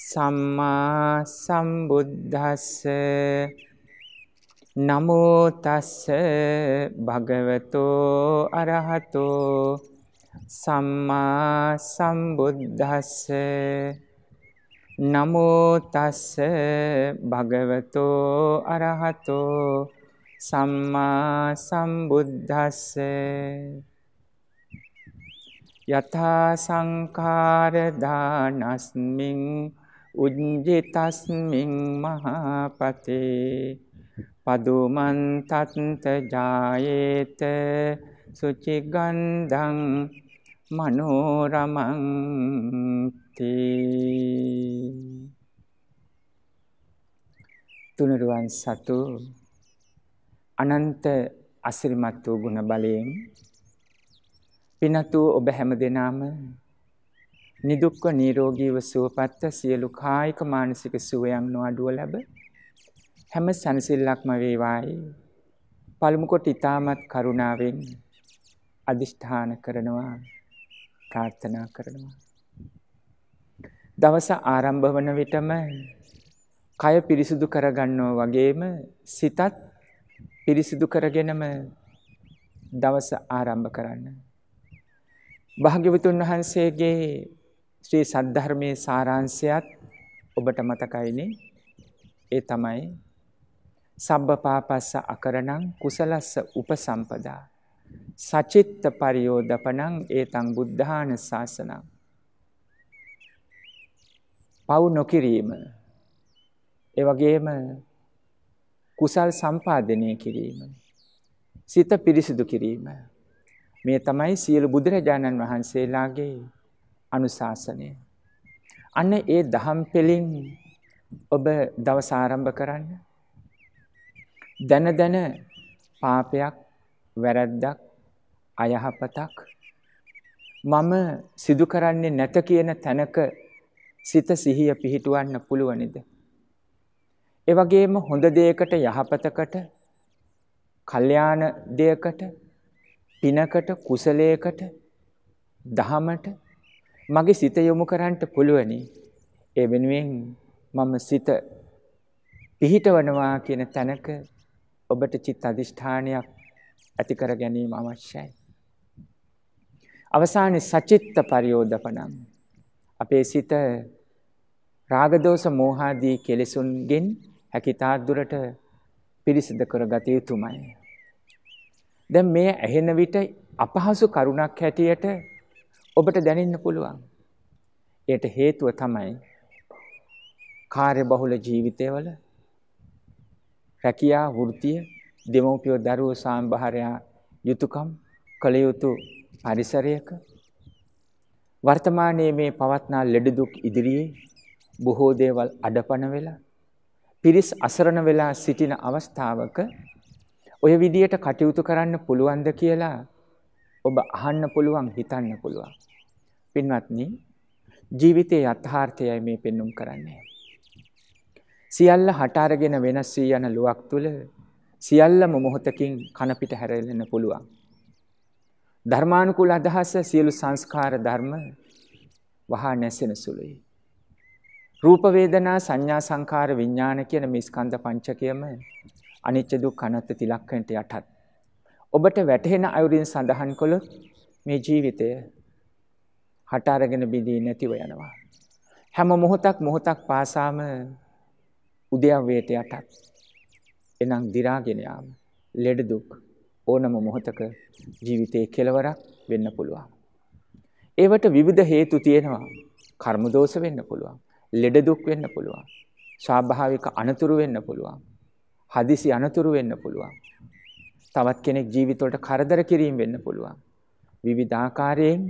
සම්මා සම්බුද්දස්ස නමෝ තස්ස භගවතෝ අරහතෝ සම්මා සම්බුද්දස්ස නමෝ තස්ස භගවතෝ අරහතෝ සම්මා සම්බුද්දස්ස යථා සංඛාර දානස්මින් උජ්ජිතස්මින් මහපතේ පදුමන් තත්ත ජායේත සුචිගන්ධං මනෝරමං තුනරුවන් සතු අනන්ත අසිරිමත් වූ ගුණ බලයෙන් පිනතු ඔබ හැම දෙනාම නිදුක්ව නිරෝගීව සුවපත්ව සියලු කායික මානසික සුවයන් නොඅඩුව ලැබ හැම සනසිල්ලක්ම වේවායි පළමු කොට ඊ타මත් කරුණාවෙන් අදිෂ්ඨාන කරනවා ප්‍රාර්ථනා කරනවා දවස ආරම්භ වන විටම කය පිරිසිදු කරගන්නවා වගේම සිතත් පිරිසිදු කරගෙනම දවස ආරම්භ කරන්න භාග්‍යවතුන් වහන්සේගේ ශ්‍රී සද්ධර්මයේ සාරාංශයත් ඔබට මතකයිනේ ඒ තමයි සබ්බපාපස්ස අකරණං කුසලස්ස උපසම්පදා සචිත්ත පරියෝදපණං ඒතං බුද්ධාන ශාසනං පව් නොකිරීම ඒ වගේම කුසල් සම්පාදනය කිරීම සිත පිරිසිදු කිරීම මේ තමයි සියලු බුදුරජාණන් වහන්සේලාගේ අනුශාසනය. අන්න ඒ දහම් පෙළින් ඔබ දවස ආරම්භ කරන්න. දැන දැන පාපයක් වැරද්දක් අයහපතක් මම සිදු කරන්නේ නැත කියන තැනක සිත සිහිය පිහිටුවන්න පුළුවනිද. ඒ වගේම හොඳ දෙයකට යහපතකට කල්යාණ දෙයකට පිනකට කුසලයකට දහමට මගේ සිත යොමු කරන්නට පුළුවනි. ඒ වෙනුවෙන් මම සිත පිහිටවනවා කියන තැනක ඔබට චිත් අධිෂ්ඨානයක් ඇති කර ගැනීම අවශ්‍යයි. අවසානයේ සචිත්ත පරියෝධපණම් අපේ සිත රාග දෝෂ මෝහාදී කෙලෙසුන්ගෙන් හැකිතා දුරට පිරිසිදු කරගත යුතුමයි. දැන් මේ ඇහෙන විට අපහසු කරුණක් හැටියට ඔබට දැනෙන්න පුළුවන්. ඒට හේතුව තමයි කාර්ය බහුල ජීවිතයවල රැකියා වෘත්තිය දෙමව්පියෝ දරුවෝ සාම්භාරයා යුතුයකම් කළ යුතු පරිසරයක වර්තමානයේ මේ පවත්නා ලෙඩ දුක් ඉදිරියේ බොහෝ දේවල් අඩපණ වෙලා පිරිස් අසරණ වෙලා සිටින අවස්ථාවක ඔය විදියට කටයුතු කරන්න පුළුවන්ද කියලා ඔබ අහන්න පුළුවන් හිතන්න පුළුවන්. පින්වත්නි ජීවිතයේ යථාර්ථයයි මේ පෙන්눔 කරන්නේ. සියල්ල හට අරගෙන වෙනස් වී යන ලුවක් තුල සියල්ලම මොහොතකින් කන පිට හැරෙන්න පුළුවන්. ධර්මානුකූල අදහස සියලු සංස්කාර ධර්ම වහා නැසෙන සුළුයි. රූප වේදනා සංඥා සංකාර විඥාන කියන මේ ස්කන්ධ පංචකයම අනිච්ච දුක්ඛ අනාත්ම තිලක්කණයට යටත්. ඔබට වැටහෙන අයුරින් සඳහන් කළොත් මේ ජීවිතය හට අරගෙන බිඳී නැතිව යනවා. හැම මොහොතක් මොහොතක් පාසාම උදයවයට යටත් එනම් දිරාගෙන යාම ලෙඩ දුක් ඕනම මොහොතක ජීවිතයේ කෙලවරක් වෙන්න පුළුවන්. ඒවට විවිධ හේතු තියෙනවා. කර්ම දෝෂ වෙන්න පුළුවන්. ලෙඩ දුක් වෙන්න පුළුවන්. ස්වාභාවික අනතුරු වෙන්න පුළුවන්. හදිසි අනතුරු වෙන්න පුළුවන්. තවත් කෙනෙක් ජීවිතවලට කරදර කිරීම වෙන්න පුළුවන්. විවිධාකාරයෙන්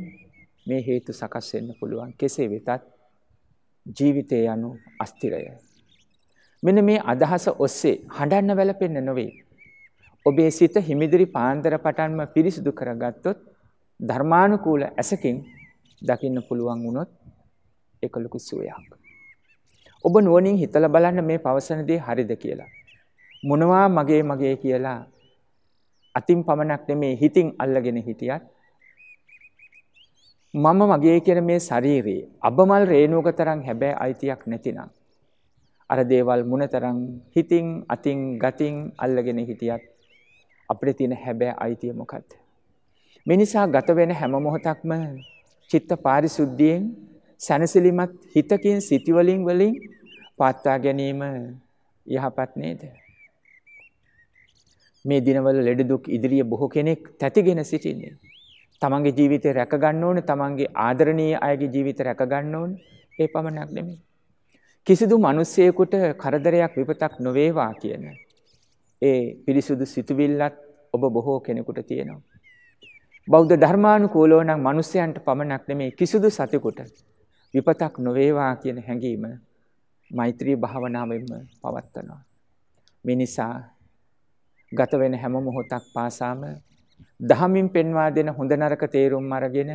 මේ හේතු සකස් වෙන්න පුළුවන්. කෙසේ වෙතත් ජීවිතය යනු අස්තිරය. මෙන්න මේ අදහස ඔස්සේ හඬන්න වැළපෙන්න නොවේ. ඔබේ සිත හිමිදිරි පාන්දර පටන්ම පිරිසිදු කරගත්තොත් ධර්මානුකූල ඇසකින් දකින්න පුළුවන් වුණොත් ඒක ලොකු සුවයක්. ඔබ නුවණින් හිතලා බලන්න මේ පවසන දේ හරිද කියලා. මොනවා මගේ මගේ කියලා අතින් පමණක් නෙමේ හිතින් අල්ලගෙන හිටියත් මම මගේ කියන මේ ශරීරයේ අබමල් රේණුවක තරම් හැබෑ අයිතියක් නැතිනම් අර දේවල් මොනතරම් හිතින් අතින් ගතින් අල්ලගෙන හිටියත් අපිට තියෙන හැබෑ අයිතිය මොකද්ද මේ නිසා ගත වෙන හැම මොහොතක්ම චිත්ත පාරිශුද්ධියෙන් සැනසෙලිමත් හිතකින් සිටිවලින් වලින් පාත්වා ගැනීම යහපත් නේද මේ දිනවල ලෙඩ දුක් ඉදිරියේ බොහෝ කෙනෙක් තැතිගෙන සිටින්නේ. තමන්ගේ ජීවිතය රැක ගන්න ඕනේ, තමන්ගේ ආදරණීය අයගේ ජීවිත රැක ගන්න ඕනේ. ඒ පමණක් නෙමෙයි. කිසිදු මිනිසෙකුට කරදරයක් විපතක් නොවේවා කියන ඒ පිරිසුදු සිතුවිල්ලත් ඔබ බොහෝ කෙනෙකුට තියෙනවා. බෞද්ධ ධර්මානුකූලව නම් මිනිසයන්ට පමණක් නෙමෙයි කිසිදු සතෙකුට විපතක් නොවේවා කියන හැඟීම මෛත්‍රී භාවනාවෙන්ම පවත්නවා. මේ නිසා ගත වෙන හැම මොහොතක් පාසාම දහමින් පෙන්වා දෙන හොඳ නරක තේරුම් අරගෙන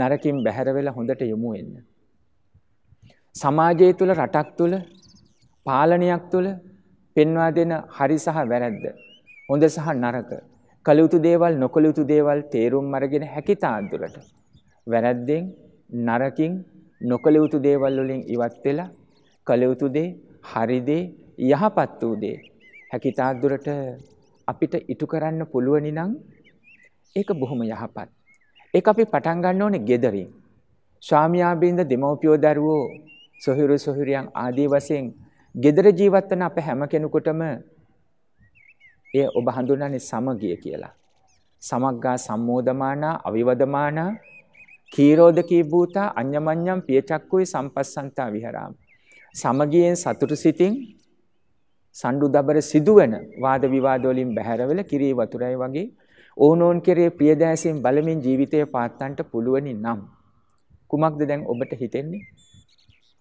නරකින් බැහැර වෙලා හොඳට යොමු වෙන්න. සමාජය තුල රටක් තුල පාලනයක් තුල පෙන්වා දෙන හරි සහ වැරද්ද හොඳ සහ නරක කළ යුතු දේවල් නොකළ යුතු දේවල් තේරුම් අරගෙන හැකි තාන්දුරට වැරද්දෙන් නරකින් නොකළ යුතු දේවල් වලින් ඉවත් වෙලා කළ යුතු දේ හරි දේ යහපත් වූ දේ හැකිතාක් දුරට අපිට ඉටු කරන්න පුළුවනි නම් ඒක බොහොම යහපත්. ඒක අපි පටන් ගන්න ඕනේ gederin. ස්වාමියා බින්ද දෙමව්පියෝ දරුවෝ සොහිරු සොහිරියන් ආදී වශයෙන් gedara ජීවත් වෙන අප හැම කෙනෙකුටම එය ඔබ හඳුනන්නේ සමගිය කියලා. සමග්ගා සම්මෝධමානා අවිවදමානා කීරෝධකී භූතා අඤ්ඤමඤ්ඤම් පියචක්කුයි සම්පස්සන්තා විහරාම. සමගියෙන් සතුටු සිතින් සණ්ඩු දබර සිදුවන වාද විවාද වලින් බැහැරවල කිරී වතුරයි වගේ ඕනෝන් කෙරේ පියදෑසීම් බලමින් ජීවිතය පාත්තන්ට පුළුවනි නම් කුමක්ද දැන් ඔබට හිතෙන්නේ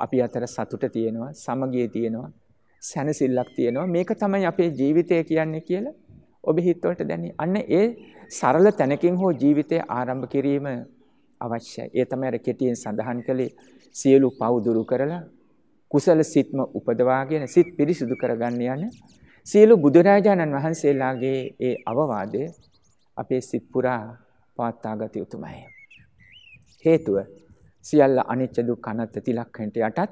අපි අතර සතුට තියෙනවා සමගිය තියෙනවා සැනසෙල්ලක් තියෙනවා මේක තමයි අපේ ජීවිතය කියන්නේ කියලා ඔබ හිතවලට දැනි අන්න ඒ සරල තැනකින් හෝ ජීවිතය ආරම්භ කිරීම අවශ්‍යයි ඒ තමයි අර කෙටියෙන් සඳහන් කළේ සියලු පව් දුරු කරලා කුසල සිත්ම උපදවාගෙන සිත් පිරිසුදු කරගන්න යන සියලු බුදුරජාණන් වහන්සේලාගේ ඒ අවවාදය අපේ සිත් පුරා පවත්වා ගත යුතුමයි. හේතුව සියල්ල අනිච්ච දුක්ඛ අනත්ත තිලක්කන්ට යටත්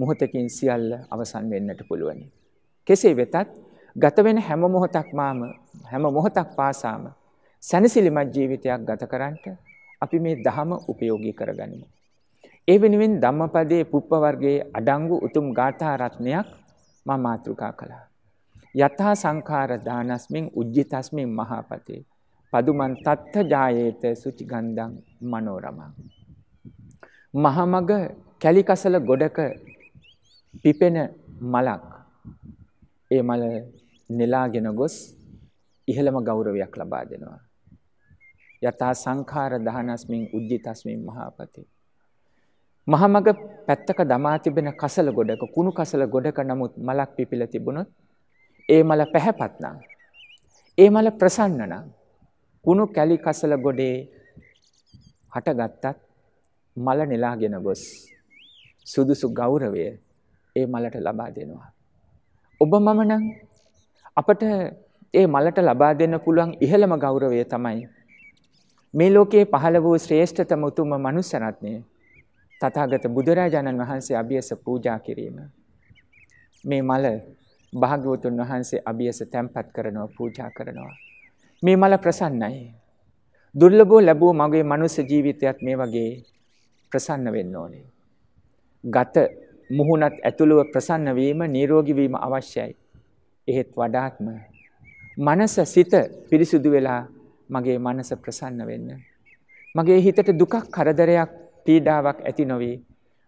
මොහොතකින් සියල්ල අවසන් වෙන්නට පුළුවනි. කෙසේ වෙතත් ගත වෙන හැම මොහොතක්මාම හැම මොහොතක් පාසාම සැනසිලිමත් ජීවිතයක් ගත කරන්නට අපි මේ ධම උපයෝගී කරගනිමු. ඒ වෙනුවෙන් ධම්මපදයේ පුප්ප වර්ගයේ අඩංගු උතුම් ගාථා රත්නයක් මම මාතෘකා කළා. යථා සංඛාර දානස්මින් උජ්ජිතස්මින් මහපතේ පදුමන් තත්ත ජායේත සුචිගන්ධං මනෝරමං. මහමග කැලිකසල ගොඩක පිපෙන මලක් ඒ මල නෙලාගෙන ගොස් ඉහළම ගෞරවයක් ලබා දෙනවා. යථා සංඛාර දහනස්මින් උජ්ජිතස්මින් මහාපතේ මහමග පැත්තක දමා තිබෙන කසල ගොඩක කුණු කසල ගොඩක නමුත් මලක් පිපිල තිබුණොත් ඒ මල පැහැපත්නම්. ඒ මල ප්‍රසන්නන කුණු කැලි කසල ගොඩේ හටගත්තත් මල නෙලාගෙන ගොස් සුදුසු ගෞරවය ඒ මලට ලබා දෙනවා. ඔබ මමනං අපට ඒ මලට ලබා දෙන්න පුළුවන් ඉහළම ගෞරවය තමයි. මේ ලෝකයේ පහළ වූ ශ්‍රේෂ්ඨතම උතුම මනුස්සරත්නය තථාගත බුදුරජාණන් වහන්සේ අභියස පූජා කිරීම. මේ මල භාග්‍යවතුන් වහන්සේ අභියස තැන්පත් කරනවා පූජා කරනවා. මේ මල ප්‍රසන්නයි. දුර්ලභව ලැබූ මගේ මනුස්ස ජීවිතයත් මේ වගේ ප්‍රසන්න වෙන්න ඕනේ. ගත මුහුණත් ඇතුළුව ප්‍රසන්න වීම නිරෝගී වීම අවශ්‍යයි. එහෙත් වඩාත්ම මනස සිත පිරිසුදු වෙලා මගේ මනස ප්‍රසන්න වෙන්න. මගේ හිතට දුකක් කරදරයක් පීඩාවක් ඇති නොවී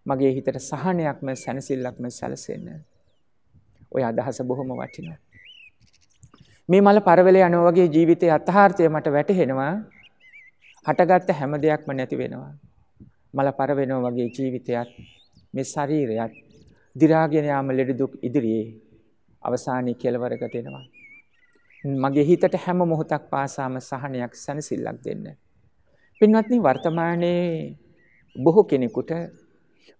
මගේ හිතට සහනයක්ම සැනසිල්ලක්ම සැලසෙන්න. ඔය අදහස බොහොම වටිනවා. මේ මල පරවල යනෝ වගේ ජීවිතය අත්හාර්ථය මට වැටහෙනවා හටගත්ත හැම දෙයක්ම නැති වෙනවා. මල පරවෙනෝ වගේ ජීවිතයත් මේ ශරීරයත් දිරාගෙන යාම ලෙඩ දුක් ඉදිරියේ අවසානයේ කෙලවරකට එනවා. මගේ හිතට හැම මොහොතක් පාසාම සහනයක් සැනසෙල්ලක් දෙන්න. පින්වත්නි වර්තමානයේ බොහෝ කෙනෙකුට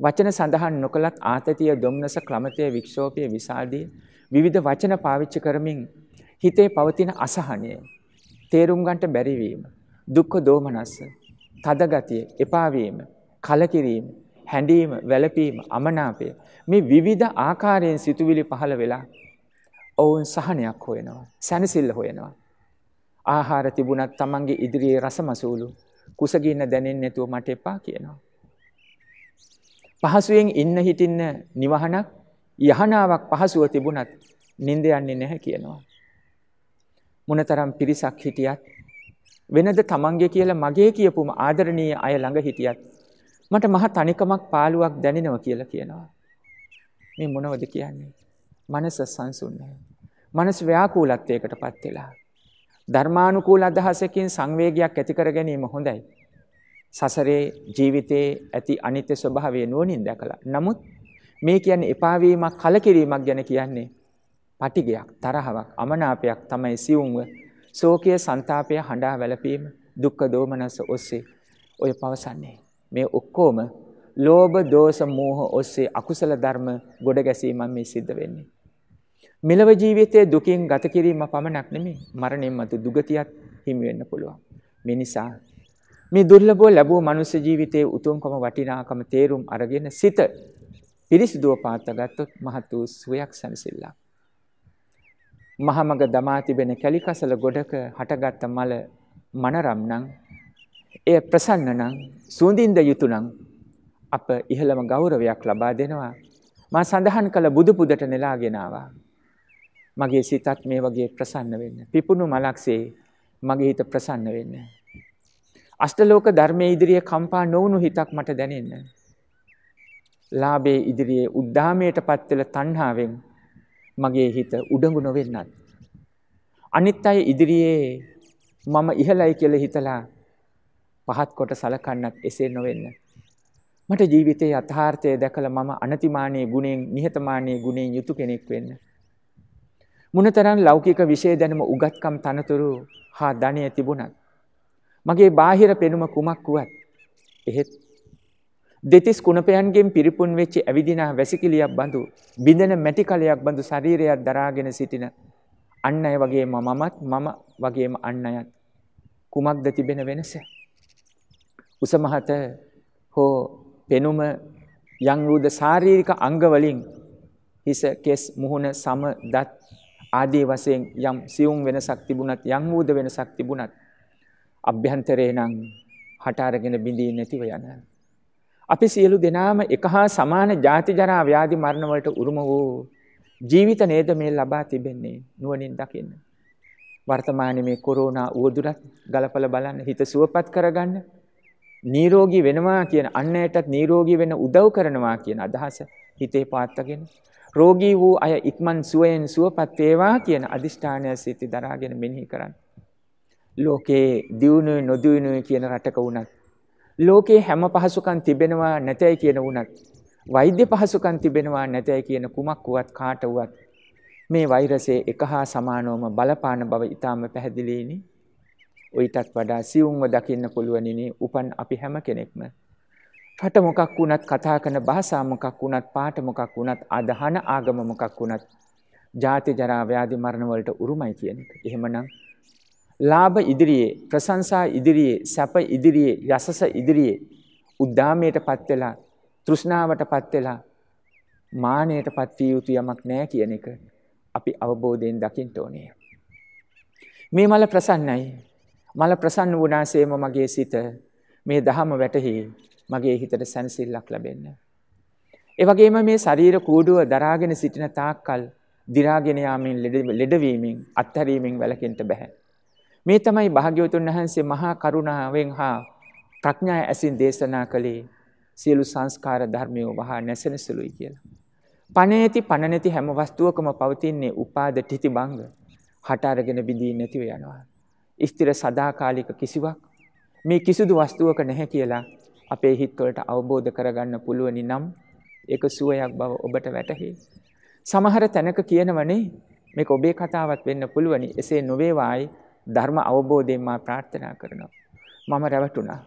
වචන සඳහන් නොකලත් ආතතිය, දුම්නස, ක්‍රමතය, වික්ෂෝපය, විසාදී විවිධ වචන පාවිච්චි කරමින් හිතේ පවතින අසහනය, තේරුම් ගන්නට බැරි වීම, දුක්ඛ දෝමනස, තද ගතිය, එපා වීම, කලකිරීම, හැඬීම, වැළපීම, අමනාපය මේ විවිධ ආකාරයෙන් සිතුවිලි පහළ වෙලා ඔවුන් සහනයක් හොයනවා, සැනසෙල්ල හොයනවා. ආහාර තිබුණත් Tamange ඉදිරියේ රසමසූලු කුසගින්න දැනෙන්නේ නැතුව මට එපා කියනවා. පහසුවෙන් ඉන්න හිටින්න නිවහනක් යහනාවක් පහසුව තිබුණත් නින්ද යන්නේ නැහැ කියනවා. මොනතරම් පිරිසක් හිටියත් වෙනද තමන්ගේ කියලා මගේ කියපුම ආදරණීය අය ළඟ හිටියත් මට මහ තනිකමක් පාළුවක් දැනෙනවා කියලා කියනවා. මේ මොනවද කියන්නේ? මනස සංසුන් නැහැ. මනස ව්‍යාකූලත්වයකටපත් වෙලා. ධර්මානුකූල අදහසකින් සංවේගයක් ඇති කර ගැනීම හොඳයි. සසරේ ජීවිතයේ ඇති අනිත්‍ය ස්වභාවය නුවණින් දැකලා. නමුත් මේ කියන්නේ එපා වීමක් කලකිරීමක් ගැන කියන්නේ පටිගයක් තරහවක් අමනාපයක් තමයි සිවුම්ව ශෝකය සන්තාපය හඬා වැළපීම දුක්ඛ දෝමනස ඔස්සේ ඔය පවසන්නේ මේ ඔක්කොම ලෝභ දෝෂ මෝහ ඔස්සේ අකුසල ධර්ම ගොඩ ගැසීමක් මේ සිද්ධ වෙන්නේ මෙලව ජීවිතයේ දුකින් ගත කිරීම පමණක් නෙමෙයි මරණයෙන් මතු දුගතියක් හිමි වෙන්න පුළුවන් මේ නිසා මේ දුර්ලභව ලැබුව මනුස්ස ජීවිතයේ උතුම්කම වටිනාකම තේරුම් අරගෙන සිත පිරිසිදුව පාත්තගත්තොත් මහත් වූ සුවයක් සැනසෙල්ලා. මහමග දමා තිබෙන කැලිකසල ගොඩක හටගත්ත මල මනරම් නම් එය ප්‍රසන්න නම් සූඳින්ද යුතු නම් අප ඉහළම ගෞරවයක් ලබා දෙනවා මා සඳහන් කළ බුදු පුදට නෙලාගෙන ආවා. මගේ සිතත් මේ වගේ ප්‍රසන්න වෙන්න. පිපුණු මලක්සේ මගේ හිත ප්‍රසන්න වෙන්න. අෂ්ටලෝක ධර්මයේ ඉදිරියේ කම්පා නොවුණු හිතක් මට දැනෙන්න. ලාභයේ ඉදිරියේ උද්දාමයට පත්වෙල තණ්හාවෙන් මගේ හිත උඩඟු නොවෙන්නත්. අනිත් අය ඉදිරියේ මම ඉහළයි කියලා හිතලා පහත් කොට සලකන්නත් එසේ නොවෙන්න. මට ජීවිතයේ යථාර්ථය දැකලා මම අනතිමානී ගුණෙන් නිහතමානී ගුණෙන් යුතු කෙනෙක් වෙන්න. මොනතරම් ලෞකික විෂය දැනුම උගත්කම් තනතුරු හා ධනය තිබුණත් මගේ බාහිර පෙනුම කුමක් වුවත් එහෙත් දෙතිස් කුණපයන්ගෙන් පිරිපුන් වෙච්ච ඇවිදිනා වැසිකිලියක් බඳු බිඳෙන මැටි කලයක් බඳු ශරීරයක් දරාගෙන සිටින අන් අය වගේම මමත් මම වගේම අන් අයත් කුමක්ද තිබෙන වෙනස උස මහත හෝ පෙනුම යම් වූද ශාරීරික අංග වලින් හිස කෙස් මුහුණ සම දත් ආදී වශයෙන් යම් සියුම් වෙනසක් තිබුණත් යම් වූද වෙනසක් තිබුණත් අභ්‍යන්තරේ නම් හටාරගෙන බිඳී නැතිව යන. අපි සියලු දෙනාම එක හා සමාන ජාතිජරා ව්‍යාධි මරණවලට උරුම වූ ජීවිත නේද මේ ලබා තිබෙන්නේ නුවනින් දකින්න. වර්තමාන මේ කොරෝනා වුවදුරත් ගලපල බලන්න හිත සුවපත් කරගන්න නීරෝගී වෙනවා කියන අන්න යටත් නීරෝගී වෙන උදව් කරනවා කියන අදහස හිතේ පාත්තගෙන රෝගී වූ අය ඉක්මන් සුවයෙන් සුවපත් වේවා කියන අදිෂ්ඨානය සිත දරාගෙන මෙනෙහි කරන්න. ලෝකේ දියුණුවේ නොදියුණුවේ කියන රටක වුණත් ලෝකේ හැම පහසුකම් තිබෙනවා නැතයි කියන වුණත් වෛද්‍ය පහසුකම් තිබෙනවා නැතයි කියන කුමක් වුවත් කාට වුවත් මේ වෛරසය එක හා සමානවම බලපාන බව ඉතාම පැහැදිලිනේ. ඔයිටත් වඩා සියුම්ව දකින්න පුළුවනිනි උපන් අපි හැම කෙනෙක්ම. රට මොකක් වුණත් කතා කරන භාෂා මොකක් වුණත් පාට මොකක් වුණත් අදහන ආගම මොකක් වුණත් ජාති ජරා ව්‍යාධි මරණ වලට උරුමයි කියන එක. එහෙමනම් ලාභ ඉදිරියේ ප්‍රශංසා ඉදිරියේ සැප ඉදිරියේ යසස ඉදිරියේ උද්දාමයටපත් වෙලා තෘෂ්ණාවටපත් වෙලා මානයටපත් විය යුතු යමක් නැහැ කියන එක අපි අවබෝධයෙන් දකින්න ඕනේ. මේ මල ප්‍රසන්නයි. මල ප්‍රසන්න වුණාseම මගේ සිත මේ දහම වැටහි මගේ හිතට සැනසෙල්ලක් ලැබෙන්න. ඒ වගේම මේ ශරීර කූඩුව දරාගෙන සිටින තාක්කල් දිරාගෙන යාමෙන් ලෙඩවීමෙන් අත්හැරීමෙන් වැළකෙන්න බෑ. මේ තමයි භාග්‍යවතුන් වහන්සේ මහා කරුණාවෙන් හා ප්‍රඥා ඇසින් දේශනා කළේ සියලු සංස්කාර ධර්මයෝ වහා නැසෙන සුළුයි කියලා. පණ ඇති පණ නැති හැම වස්තුවකම පවතින්නේ උපාද තితి බංග. හට අරගෙන බිඳී නැතිව යනවා. ස්ථිර සදාකාලික කිසිවක් මේ කිසිදු වස්තුවක නැහැ කියලා අපේ හිත්වලට අවබෝධ කරගන්න පුළුවනි නම් ඒක සුවයක් බව ඔබට වැටහි. සමහර තැනක කියනවනේ මේක ඔබේ කතාවක් වෙන්න පුළුවනි. එසේ නොවේවායි ධර්ම අවබෝධයෙන් මා ප්‍රාර්ථනා කරනවා. මම රැවටුණා.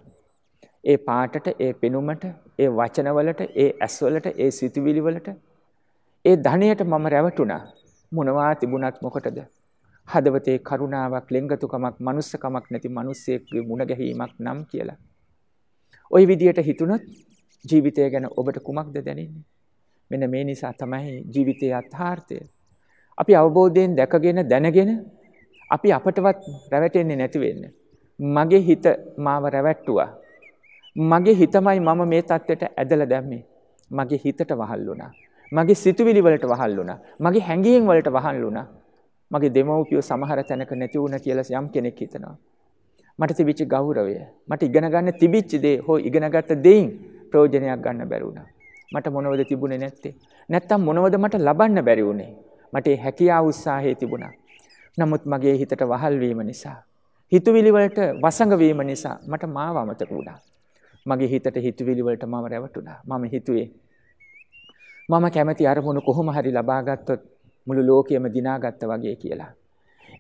ඒ පාටට, ඒ පෙනුමට, ඒ වචනවලට, ඒ ඇස්වලට, ඒ සිතුවිලි වලට, ඒ ධනයට මම රැවටුණා. මොනවා තිබුණත් මොකටද? හදවතේ කරුණාවක්, ලෙංගතුකමක්, මනුස්සකමක් නැති මිනිස්සෙක්ගේ මුණ ගැහිීමක් නම් කියලා. ওই විදියට හිතුණොත් ජීවිතය ගැන ඔබට කුමක්ද දැනෙන්නේ? මෙන්න මේ නිසා තමයි ජීවිතයේ යථාර්ථය අපි අවබෝධයෙන් දැකගෙන දැනගෙන අපි අපටවත් රැවටෙන්නේ නැති වෙන්න. මගේ හිත මාව රැවට්ටුවා. මගේ හිතමයි මම මේ தත්ත්වයට ඇදලා දැම්මේ. මගේ හිතට වහල් වුණා. මගේ සිතුවිලි වලට වහල් වුණා. මගේ හැඟීම් වලට වහල් වුණා. මගේ දෙමව්පියෝ සමහර තැනක නැති වුණා කියලා යම් කෙනෙක් හිතනවා. මට තිබිච්ච ගෞරවය, මට ඉගෙන ගන්න තිබිච්ච දේ හෝ ඉගෙනගත්ත දෙයින් ප්‍රයෝජනයක් ගන්න බැරි වුණා. මට මොනවද තිබුණේ නැත්තේ? නැත්තම් මොනවද මට ලබන්න බැරි වුණේ? මට හැකියාව උත්සාහය තිබුණා. නමුත් මගේ හිතට වහල් වීම නිසා හිතුවිලි වලට වසඟ වීම නිසා මට මාව අමතක වුණා. මගේ හිතට හිතුවිලි වලට මම රැවටුණා. මම හිතුවේ මම කැමති අරමුණු කොහොම හරි ලබා ගත්තොත් මුළු ලෝකයම දිනාගත්තා වගේ කියලා.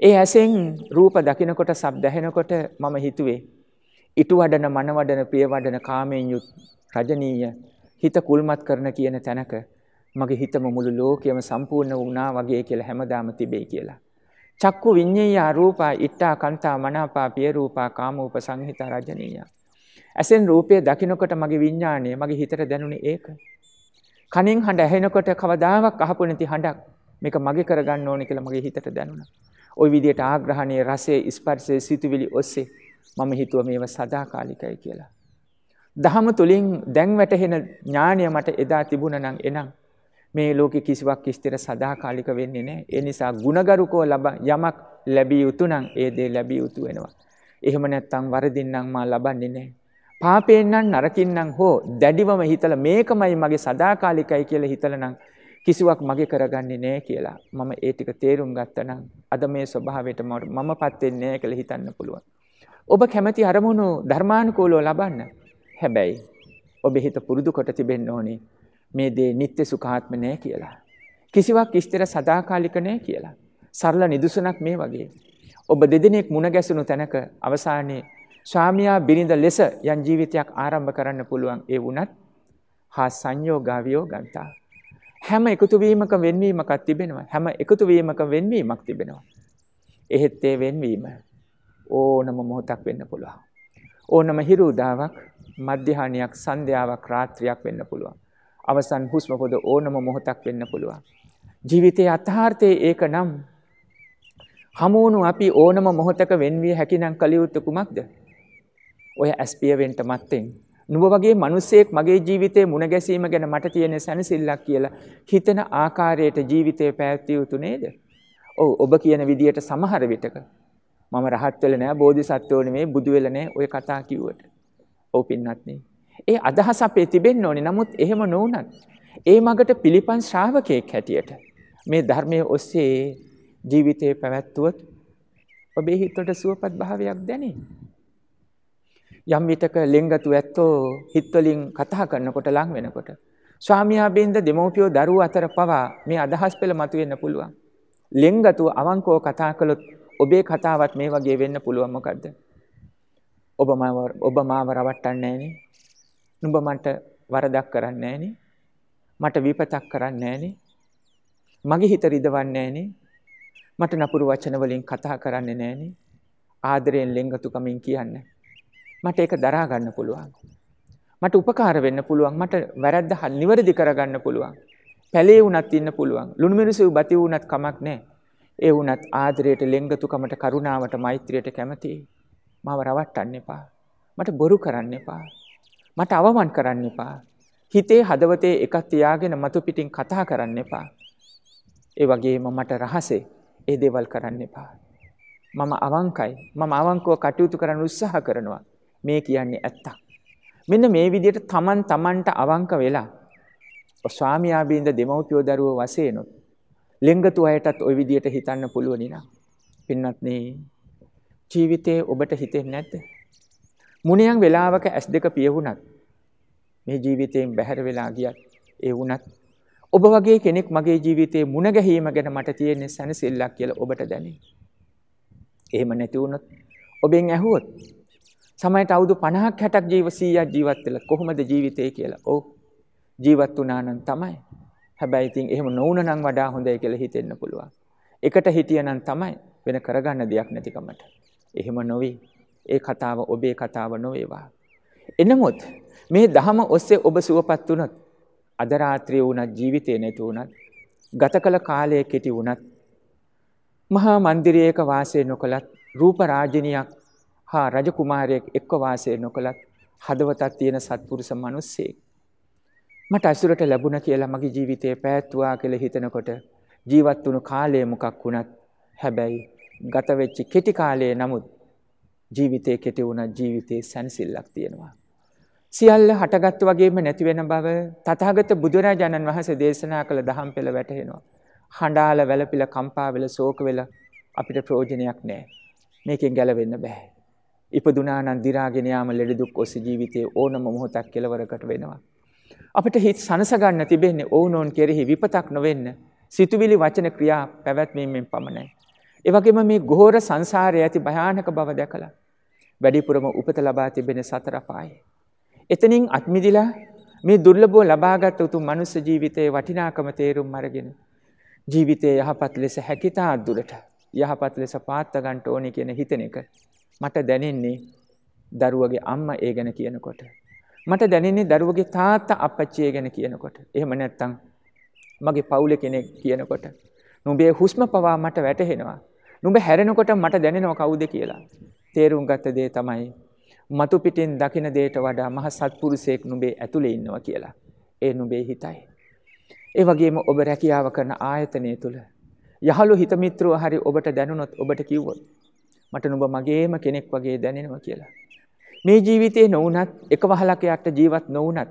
ඒ ඇසෙන් රූප දකිනකොට, ශබ්ද ඇහෙනකොට මම හිතුවේ ඉටු වඩන මනවඩන පියවඩන කාමයෙන් යුත් රජනීය හිත කුල්මත් කරන කියන තැනක මගේ හිතම මුළු ලෝකයම සම්පූර්ණ වුණා වගේ කියලා හැමදාම තිබේ කියලා. චක්කු විඤ්ඤයා රූපා ඉත්තා කන්තා මනාපා පිය රූපා කාමූප සංහිතා රජනීය. ඇසෙන් රූපය දකිනකොට මගේ විඤ්ඤාණය මගේ හිතට දැනුනේ ඒක. කනින් හඬ ඇහෙනකොට කවදාවත් අහපු නැති හඬක් මේක මගේ කරගන්න ඕනේ කියලා මගේ හිතට දැනුණා. ওই විදියට ආග්‍රහණයේ රසයේ ස්පර්ශයේ සිතුවිලි ඔස්සේ මම හිතුවා මේව සදාකාලිකයි කියලා. දහම තුලින් දැන් වැටහෙන ඥාණය මට එදා තිබුණා නම් එනම් මේ ලෝකෙ කිසිවක් ස්ථිර සදාකාලික වෙන්නේ නැහැ. ඒ නිසා ಗುಣගරුකව යමක් ලැබිය යුතු නම් ඒ දේ ලැබිය යුතු වෙනවා. එහෙම නැත්නම් වරදින් නම් මා ලබන්නේ නැහැ. පාපයෙන් නම් නරකින් නම් හෝ දැඩිවම හිතලා මේකමයි මගේ සදාකාලිකයි කියලා හිතලා නම් කිසිවක් මගේ කරගන්නේ නැහැ කියලා මම ඒ ටික තේරුම් ගත්තා නම් අද මේ ස්වභාවයට මමපත් වෙන්නේ නැහැ කියලා හිතන්න පුළුවන්. ඔබ කැමැති අරමුණු ධර්මානුකූලව ලබන්න. හැබැයි ඔබ හිත පුරුදු කොට තිබෙන්න ඕනේ මේ දේ නිත්‍ය සුඛාත්ම නෑ කියලා. කිසිවක් ස්ථිර සදාකාලික නෑ කියලා. සරල නිදසුනක් මේ වගේ. ඔබ දෙදෙනෙක් මුණ ගැසුණු තැනක අවසානයේ ස්වාමියා බිරිඳ ලෙස යන් ජීවිතයක් ආරම්භ කරන්න පුළුවන් ඒ වුණත් හා සංයෝගාවියෝ ගන්තා. හැම එකතුවීමක වෙන්වීමකක් තිබෙනවා. හැම එකතුවීමක වෙන්වීමක් තිබෙනවා. එහෙත් ඒ වෙන්වීම ඕනම මොහොතක් වෙන්න පුළුවන්. ඕනම හිරුදාවක් මධ්‍යහානියක් සන්ධ්‍යාවක් රාත්‍රියක් වෙන්න පුළුවන්. අවසන් හුස්ම පොද ඕනම මොහොතක් වෙන්න පුළුවන්. ජීවිතයේ අත්හාර්ථය ඒක නම් හමුවුණු අපි ඕනම මොහොතක වෙන්විය හැකිනම් කළයුත්ත කුමක්ද. ඔය ඇස්පියවෙන්ට මත්තෙන්. නුබ වගේ මනුස්සෙක් මගේ ජීවිතය මුණ ගැසීම ගැන මට තියෙන සැනසිල්ලක් කියලා හිතන ආකාරයට ජීවිතය පැත්තිය යුතු නේද. ඕ ඔබ කියන විදියට සමහර විටක. මම රහත්වල නෑ බෝධි සත්වෝන මේ බුදුවෙලනෑ ඔය කතා කිව්වට. ඕ පින්නත්න්නේ. ඒ අදහස අපේ තිබෙන්න ඕනේ. නමුත් එහෙම නොවුනත් ඒ මගට පිළිපන් ශ්‍රාවකයෙක් හැටියට මේ ධර්මයේ ඔස්සේ ජීවිතේ පැවැත්වුවොත් ඔබේ හිතට සුවපත් භාවයක් දැනේ. යම් විටක ලෙන්ගතු ඇත්තෝ හිත වලින් කතා කරනකොට ලං වෙනකොට ස්වාමියා බින්ද දෙමෝපියෝ දරුවෝ අතර පවා මේ අදහස් පෙළ මතුවෙන්න පුළුවන්. ලෙන්ගතු අවංකව කතා කළොත් ඔබේ කතාවත් මේ වගේ වෙන්න පුළුවන් මොකද්ද? ඔබ මාව ඔබ මාව රවට්ටන්නේ නැහැ නේ. නුඹ මට වරදක් කරන්නේ නැහනේ. මට විපතක් කරන්නේ නැහනේ. මගේ හිත රිදවන්නේ නැහනේ. මට නපුරු වචන වලින් කතා කරන්නේ නැහනේ. ආදරයෙන් ලෙන්ගතුකමින් කියන්නේ. මට ඒක දරා ගන්න පුළුවන්. මට උපකාර වෙන්න පුළුවන්. මට වැරද්ද නිවැරදි කරගන්න පුළුවන්. පැලේ වුණත් ඉන්න පුළුවන්. ලුණු මිරිසෙව් බති වුණත් කමක් නැහැ. ඒ වුණත් ආදරයට ලෙන්ගතුකමට කරුණාවට මෛත්‍රියට කැමතියි. මාව රවට්ටන්න එපා. මට බොරු කරන්න එපා. මට අවවන් කරන්න එපා. හිතේ හදවතේ එකක් තියාගෙන මතු පිටින් කතා කරන්න එපා. ඒ වගේම මට රහසේ ඒ දේවල් කරන්න එපා. මම අවංකයි. මම අවංකව කටයුතු කරන්න උත්සාහ කරනවා. මේ කියන්නේ ඇත්තක්. මෙන්න මේ විදිහට Taman Tamanට අවංක වෙලා ස්වාමියාබින්ද දෙමව්පියෝ දරුවෝ වශයෙන්ොත් ලෙංගතු අයටත් ওই විදිහට හිතන්න පුළුවනි නා. පින්වත්නි ජීවිතේ ඔබට හිතෙන්නේ නැද්ද? මුණයන් වෙලාවක ඇස් දෙක පියහුණත් මේ ජීවිතයෙන් බැහැර වෙලා ගියත් ඒ වුණත් ඔබ වගේ කෙනෙක් මගේ ජීවිතේ මුණ ගැහිීම ගැන මට තියෙන සැනසෙල්ලක් කියලා ඔබට දැනේ. එහෙම නැති වුණොත් ඔබෙන් ඇහුවොත් සමයට අවුරුදු 50ක් 60ක් ජීව 100ක් ජීවත් වෙලා කොහොමද ජීවිතේ කියලා. ඔව්. ජීවත් වුණා නම් තමයි. හැබැයි ඉතින් එහෙම නොවුන නම් වඩා හොඳයි කියලා හිතෙන්න පුළුවන්. එකට හිටියනම් තමයි වෙන කරගන්න දෙයක් නැතිකමට. එහෙම නොවේ. ඒ කතාව ඔබේ කතාව නොවේවා. එනමුත් මේ දහම ඔස්සේ ඔබ සුවපත් වනොත් අදරාත්‍රය වුණත් ජීවිතය නැතු වුණත් ගත කළ කාලය කෙටි වුණත් මහා මන්දිරයක වාසය නොකළත් රූපරාජනයක් හා රජකුමාරයෙක් එක්ක වාසය නොකළත් හදවතත් තියෙන සත්පුරුස මනුස්සෙක්. මට අසුරට ලැබුණ කියලා මගේ ජීවිතය පැත්තුවා කළ හිතනකොට ජීවත් වුණු කාලය මොකක් වුණත් හැබැයි ගතවෙච්චි කෙටි කාලයේ නමුත් ජීවිතේ කෙටි වුණත් ජීවිතේ සැනසෙල්ලක් තියෙනවා. සියල්ල හටගත් වගේම නැති වෙන බව තථාගත බුදුරජාණන් වහන්සේ දේශනා කළ දහම් පෙළ වැටහෙනවා. හඬාල වැළපිල කම්පා වෙල ශෝක වෙල අපිට ප්‍රයෝජනයක් නැහැ. මේකෙන් ගැලවෙන්න බෑ. ඉපදුනා නම් දි รา ගෙන යාම ලෙඩ දුක් ඔස්සේ ජීවිතේ ඕනම මොහොතක් කෙලවරකට වෙනවා. අපිට හිත සනස ගන්න තිබෙන්නේ ඕනෝන් කෙරෙහි විපතක් නොවෙන්න සිතුවිලි වචන ක්‍රියා පැවැත්මීමෙන් පමණයි. එවගේම මේ ගෝර සංසාරය ඇති භයානක බව දැකලා වැඩිපුරම උපත ලබා තිබෙන සතරපායි. එතනින් අත්මිදිලා මේ දුර්ලබෝ ලබාගත් උතු මනුස්ස ජීවිතයේ වටිනාකම තේරුම් අරගෙන ජීවිතය යහපත් ලෙස හැකිතා අදුරට යහපත් ලෙස පාත්තගන්ට ඕනි කියන හිතන එක මට දැනෙන්නේ දරුවගේ අම්ම ඒ ගැන කියනකොට. මට දැනෙන්නේ දරුවගේ තාත්ත අපච්චිය ගැන කියනකොට. එහෙම නැත්තං මගේ පවුල කෙනෙක් කියනකොට. නුඹේ හුස්ම පවා මට වැටහෙනවා. නුඹ හැරෙනකොට මට දැනෙනවා කවුද කියලා. තේරුම් ගත්ත දේ තමයි මතු පිටින් දකින දේට වඩා මහ සත්පුරුෂයෙක් නුඹේ ඇතුලේ ඉන්නවා කියලා. ඒ නුඹේ හිතයි. ඒ වගේම ඔබ රැකියාව කරන ආයතනය තුල යහළු හිතමිත්‍රව හරි ඔබට දැනුනොත් ඔබට කිව්වොත් මට නුඹ මගේම කෙනෙක් වගේ දැනෙනවා කියලා. මේ ජීවිතේ නොවුනත් එක වහලක යට ජීවත් නොවුනත්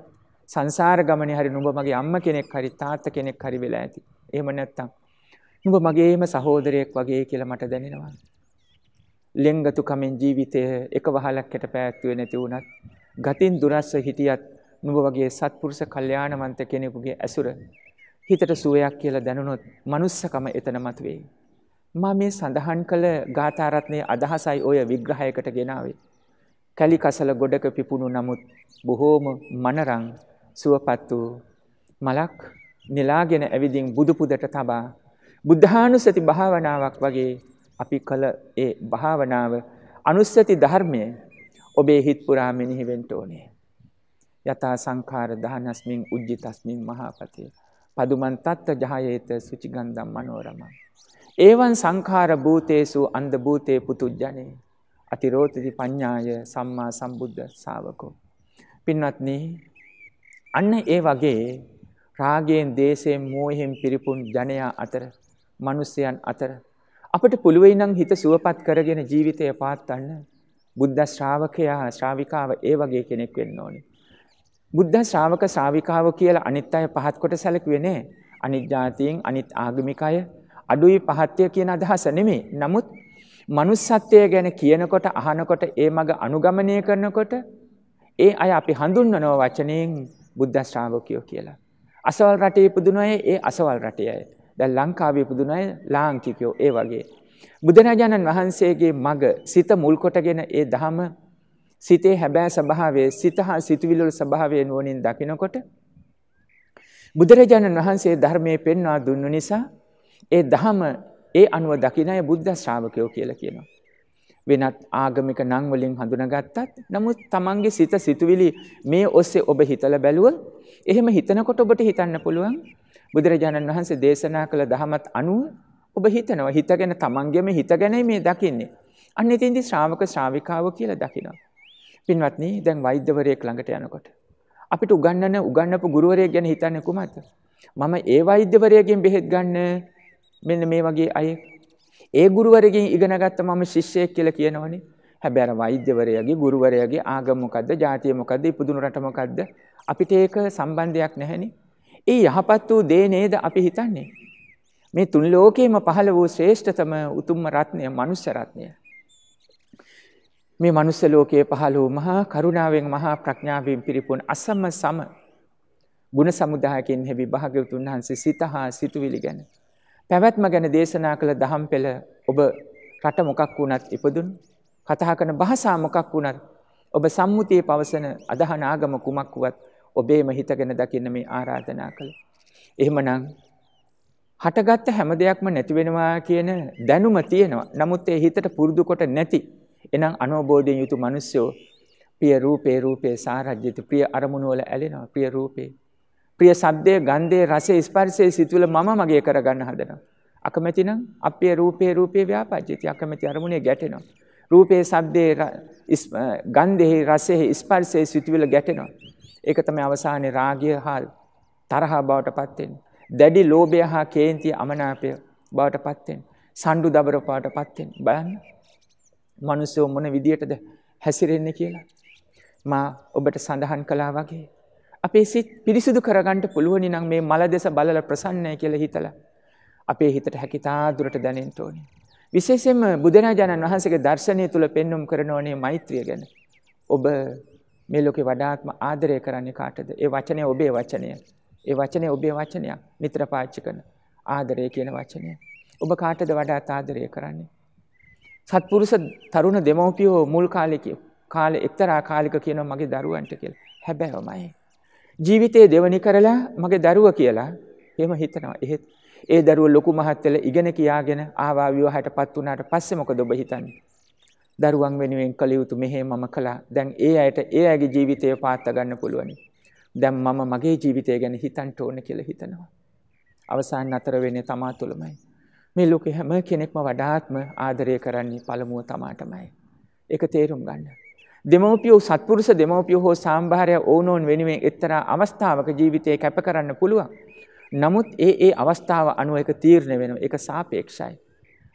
සංසාර ගමනේ හරි නුඹ මගේ අම්මා කෙනෙක් හරි තාත්තා කෙනෙක් හරි වෙලා ඇති. එහෙම නැත්නම් නුඹ මගේම සහෝදරයෙක් වගේ කියලා මට දැනෙනවා. ලෙන්ගතු කමෙන් ජීවිතය එක වහලක්කට පැවැත්වුවේ නැති වුණත් ගතින් දුරස්ස හිටියත් නුඹ වගේ සත්පුරුෂ කල්යාණවන්ත කෙනෙකුගේ ඇසුර හිතට සුවයක් කියලා දැනුනොත් manussකම එතන මතුවේයි. මා මේ සඳහන් කළ ගාථාරත්නයේ අදහසයි ඔය විග්‍රහයකට ගෙනාවේ. කැලි කසල ගොඩක පිපුණු නමුත් බොහෝම මනරං සුවපත් වූ මලක් නෙලාගෙන ඇවිදින් බුදු පුදට තබා බුද්ධානුස්සති භාවනාවක් වගේ අපි කළ ඒ භාවනාව අනුස්සති ධර්මය ඔබේ හිත් පුරා මෙනෙහි වෙන්න ඕනේ. යතා සංඛාර දහනස්මින් උජ්ජිතස්මින් මහාපතේ. පදුමන් තත්ත ජහයේත සුචිගන්ධම් මනෝරමං. ඒවන් සංඛාර භූතේසු අන්ධ භූතේ පුතුජ්ජනේ. අතිරෝතිති පඤ්ඤාය සම්මා සම්බුද්ධ ශාවකෝ. පින්වත්නි අන්න ඒ වගේ රාගයෙන් දේශයෙන් මෝහෙන් පිරිපුන් ජනයා අතර මිනිසයන් අතර අපිට පුළුවන් නම් හිත සුවපත් කරගෙන ජීවිතය පාත්තන්න බුද්ධ ශ්‍රාවකයා ශ්‍රාවිකාව ඒ වගේ කෙනෙක් වෙන්න ඕනේ. බුද්ධ ශ්‍රාවක ශ්‍රාවිකාව කියලා අනිත් අය පහත් කොට සැලකුවේ නෑ. අනිත් જાතීන් අනිත් ආගමික අය අඩුයි පහත්ය කියන අදහස නෙමෙයි. නමුත් manussත්වය ගැන කියනකොට අහනකොට ඒ මඟ අනුගමනය කරනකොට ඒ අය අපි හඳුන්වනවා වචනයෙන් බුද්ධ ශ්‍රාවකයෝ කියලා. අසවල් රටේ ඉපදුන අය ඒ අසවල් රටේ අය. දැන් ලංකාවේ ඉපදුන අය ලාංකිකයෝ ඒ වගේ. බුදුරජාණන් වහන්සේගේ මග සිත මුල් කොටගෙන ඒ ධම සිතේ හැබෑ ස්වභාවයේ සිත හා සිතුවිලි වල ස්වභාවය නුවණින් දකිනකොට බුදුරජාණන් වහන්සේ ධර්මයේ පෙන්වා දුන්නු නිසා ඒ ධම ඒ අනුව දකින අය බුද්ධ ශ්‍රාවකයෝ කියලා කියනවා. වෙනත් ආගමික නම් වලින් හඳුනාගත්තත් නමුත් තමන්ගේ සිත සිතුවිලි මේ ඔස්සේ ඔබ හිතලා බැලුවොත් එහෙම හිතනකොට ඔබට හිතන්න පුළුවන් බුදුරජාණන් වහන්සේ දේශනා කළ දහමත් අනුව ඔබ හිතනවා හිතගෙන තමන්ගෙම හිතගෙනයි මේ දකින්නේ. අන්න එතෙන්දී ශ්‍රාවක ශ්‍රාවිකාව කියලා දකිනවා. පින්වත්නි දැන් වෛද්‍යවරයෙක් ළඟට යනකොට අපිට උගන්වන උගන්වපු ගුරුවරයෙක් ගැන හිතන්නේ කොහොමද? මම ඒ වෛද්‍යවරයෙක්ගෙන් බෙහෙත් ගන්න මෙන්න මේ වගේ අය. ඒ ගුරුවරගෙන් ඉගෙනගත්ත මම ශිෂ්‍යයෙක් කියලා කියනවනේ. හැබැයි අර වෛද්‍යවරයාගේ ගුරුවරයාගේ ආගම මොකද්ද? ජාතිය මොකද්ද? ඉපදුණු රට මොකද්ද? අපිට ඒක සම්බන්ධයක් නැහෙනේ. ඒ යහපත් වූ දේ නේද අපි හිතන්නේ. මේ තුන් ලෝකයේම පහළ වූ ශ්‍රේෂ්ඨතම උතුම්ම රත්නය මනුස්ස රත්නය. මේ මනුස්ස ලෝකයේ පහළ වූ මහා කරුණාවෙන් මහා ප්‍රඥාවෙන් පිරිපුන් අසම සම ගුණ සමුදායකින් හැවි භාග්‍යවතුන් වහන්සේ සිත හා සිතුවිලි ගැන පැවැත්ම ගැන දේශනා කළ දහම් පෙළ ඔබ රට මොකක් වුණත් ඉපදුන් කතා කරන භාෂා මොකක් වුණත් ඔබ සම්මුතියේ පවසන අදහනාගම කුමක් වුවත් ඔබේම හිතගෙන දකින්න මේ ආරාධනා කළ. එහෙමනම් හටගත්ත හැම දෙයක්ම නැතිවෙනවා කියන දැනුම තියෙනවා. නමුත් ඒ හිතට පුරුදු කොට නැති. එනම් අනෝබෝධයෙන් යුතු මිනිස්සෝ ප්‍රිය රූපේ රූපේ සාරජ්‍යති ප්‍රිය අරමුණු වල ඇලෙනවා ප්‍රිය රූපේ. ප්‍රිය ශබ්දයේ ගන්ධයේ රසයේ ස්පර්ශයේ සිතුවිල මම මගේ කරගන්න හදනවා. අකමැති නම් අපේ රූපේ රූපේ ව්‍යාපාදිතය අකමැති අරමුණේ ගැටෙනවා. රූපේ ශබ්දයේ ගන්ධයේ රසයේ ස්පර්ශයේ සිතුවිල ගැටෙනවා. ඒක තමයි අවසානයේ රාගය හා තරහ බවට පත් වෙන්නේ. දැඩි ලෝභය හා කේන්ති අමනාපය බවට පත් වෙන්නේ. සණ්ඩු දබර බවට පත් වෙන්නේ. බලන්න. මිනිස්සු මොන විදියටද හැසිරෙන්නේ කියලා. මා ඔබට සඳහන් කළා වගේ අපේ සිත් පිරිසිදු කරගන්න පුළුවනි නම් මේ මල දෙස බලලා ප්‍රසන්නයි කියලා හිතලා අපේ හිතට හැකිතා දුරට දැනෙන්න ඕනේ. විශේෂයෙන්ම බුදුරජාණන් වහන්සේගේ දර්ශනය තුල පෙන්눔 කරනෝනේ මෛත්‍රිය ගැන. ඔබ මේ ලෝකේ වඩාත්ම ආදරය කරන්නේ කාටද? ඒ වචනය ඔබේ වචනය. ඒ වචනය ඔබේ වචනයක්. නිතර පාවිච්චි කරන ආදරය කියන වචනය. ඔබ කාටද වඩාත් ආදරය කරන්නේ? සත්පුරුෂ තරුණ දෙමව්පියෝ මුල් කාලේ කාලේ එක්තරා කාලයක කියනවා මගේ දරුවන්ට කියලා. හැබැයිමයි ජීවිතේ දෙවනි කරලා මගේ දරුවා කියලා එහෙම හිතනවා. එහෙත් ඒ දරුවා ලොකු මහත් වෙලා ඉගෙන කියාගෙන ආවා විවාහයටපත් වුණාට පස්සේ මොකද ඔබ හිතන්නේ? දරුවන් වෙනුවෙන් කළ යුතු මෙහෙ මම කළා. දැන් ඒ අයට ඒ අයගේ ජීවිතය පාත්ත ගන්න පුළුවනි. දැන් මම මගේ ජීවිතය ගැන හිතන්න ඕන කියලා හිතනවා. අවසාන අතර වෙන්නේ තමා තුළමයි. මේ ලෝකේ හැම කෙනෙක්ම වඩාත්ම ආදරය කරන්නේ පළමුව තමාටමයි. ඒක තේරුම් ගන්න. දෙමව්පියෝ සත්පුරුෂ දෙමව්පියෝ හෝ සාම්භාරය ඕනෝන් වෙනුවෙන් එක්තරා අවස්ථාවක ජීවිතය කැප කරන්න පුළුවන්. නමුත් ඒ ඒ අවස්ථාව අනුව එක තීරණය වෙනවා. ඒක සාපේක්ෂයි.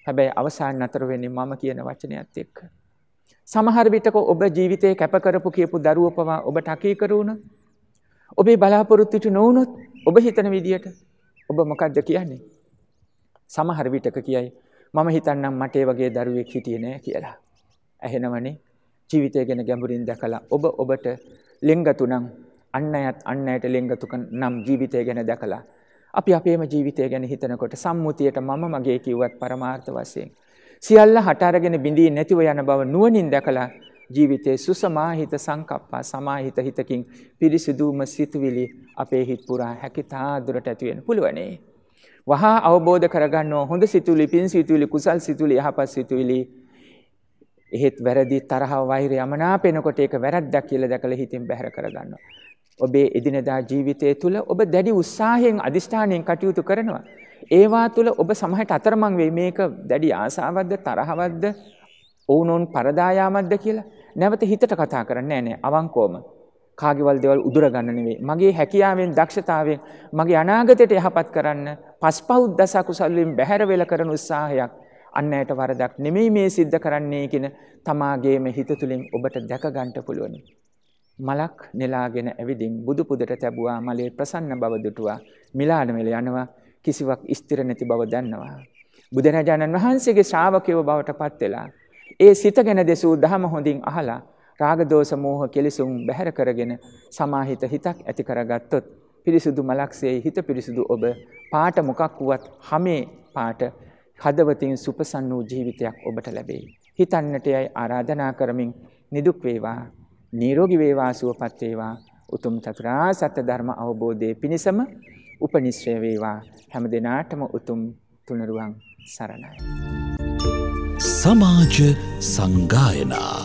හැබැයි අවසාන නතර වෙන්නේ මම කියන වචනයත් එක්ක. සමහර විටක ඔබ ජීවිතේ කැප කරපු කියපු දරුවෝ පවා ඔබට අකීකරු වුණා. ඔබේ බලාපොරොත්තුට නොවුනොත් ඔබ හිතන විදියට ඔබ මොකද්ද කියන්නේ? සමහර විටක කියයි මම හිතන්නම් මට ඒ වගේ දරුවෙක් හිටියේ නෑ කියලා. ඇහෙනවනේ ජීවිතය ගැන ගැඹුරින් දැකලා ඔබ ඔබට ලෙන්ගතු නම් අන්න අයත් අන්න අයට ලෙන්ගතු නම් ජීවිතය ගැන දැකලා අපි අපේම ජීවිතය ගැන හිතනකොට සම්මුතියට මම මගේ කිව්වත් පරමාර්ථ වශයෙන්. සියල්ල හට අරගෙන බිඳී නැතිව යන බව නුවණින් දැකලා ජීවිතයේ සුසමාහිත සංකප්පා සමාහිත හිතකින් පිරිසිදුම සිතුවිලි අපේ හිත පුරා හැකිතා දුරට ඇති වෙන්න පුළුවනේ. වහා අවබෝධ කරගන්නෝ හොඳ සිතුවිලි පින් සිතුවිලි කුසල් සිතුවිලි යහපත් සිතුවිලි එහෙත් වැරදි තරහ වෛරය යමනාපෙනකොට ඒක වැරද්දක් කියලා දැකලා හිතින් බැහැර කරගන්නවා. ඔබේ එදිනෙදා ජීවිතය තුළ ඔබ දැඩි උත්සාහයෙන් අධිෂ්ඨානයෙන් කටයුතු කරනවා. ඒවා තුළ ඔබ සමහට අතරමං වේ මේක දැඩි ආසාවද්ද තරහවද්ද ඔවුනොන් පරදායාමක්ද කියලා නැවත හිතට කතා කරන්න නෑ අවංකෝම කාගිවල් දෙවල් උදුරගන්නනවේ මගේ හැකියාවෙන් දක්ෂතාවෙන් මගේ අනාගතයට යහපත් කරන්න පස් පෞද්දසකුසල්ලෙන් බැහැරවෙල කරන උත්සාහයක් අන්න ඇයට වරදක් නෙමෙයි මේ සිද්ධ කරන්නේ කියෙන තමාගේම හිත තුළින් ඔබට දැකගන්ට පුළුවනි. මලක් නෙලාගෙන ඇවිදින් බුදු පුදට තැබුවා මලේ ප්‍රසන්න බව දුටුවා මිලාන මෙල යනවා කිසිවක් ස්ථිර නැති බව දන්නවා බුදුරජාණන් වහන්සේගේ ශ්‍රාවකයෝ බවට පත් වෙලා ඒ සිත ගැන දෙසූ දහම හොඳින් අහලා රාග දෝෂ මෝහ කෙලෙසුම් බැහැර කරගෙන සමාහිත හිතක් ඇති කරගත්තොත් පිරිසුදු මලක්සේ හිත පිරිසුදු ඔබ පාට මොකක් වුවත් හැමේ පාට හදවතින් සුපසන් වූ ජීවිතයක් ඔබට ලැබේ. හිතන්නට යයි ආරාධනා කරමින් නිදුක් වේවා නිරෝගී වේවා සුවපත් වේවා උතුම් චතුරාර්ය සත්‍ය ධර්ම අවබෝධයේ පිණසම උපනිශ්‍රය වේවා හැම දිනාටම උතුම් තුනරුවන් සරණයි සමාජ සංගායනා